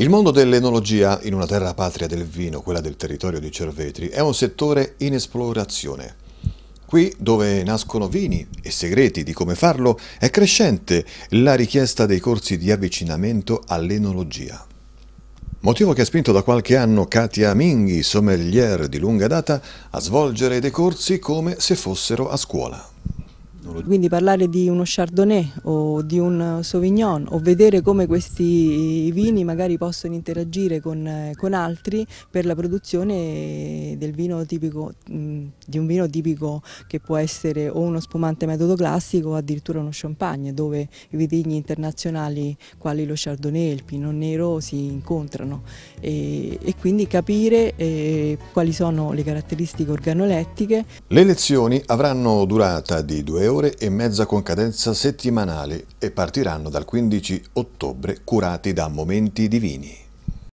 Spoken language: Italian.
Il mondo dell'enologia in una terra patria del vino, quella del territorio di Cervetri, è un settore in esplorazione. Qui dove nascono vini e segreti di come farlo, è crescente la richiesta dei corsi di avvicinamento all'enologia. Motivo che ha spinto da qualche anno Katia Minghi, sommelier di lunga data, a svolgere dei corsi come se fossero a scuola. Quindi parlare di uno Chardonnay o di un Sauvignon o vedere come questi vini magari possono interagire con, con altri per la produzione tipico, di un vino tipico che può essere o uno spumante metodo classico o addirittura uno champagne dove i vitigni internazionali quali lo Chardonnay e il Pinot Nero si incontrano e, e quindi capire eh, quali sono le caratteristiche organolettiche. Le lezioni avranno durata di due ore ore e mezza con cadenza settimanale e partiranno dal 15 ottobre curati da Momenti Divini.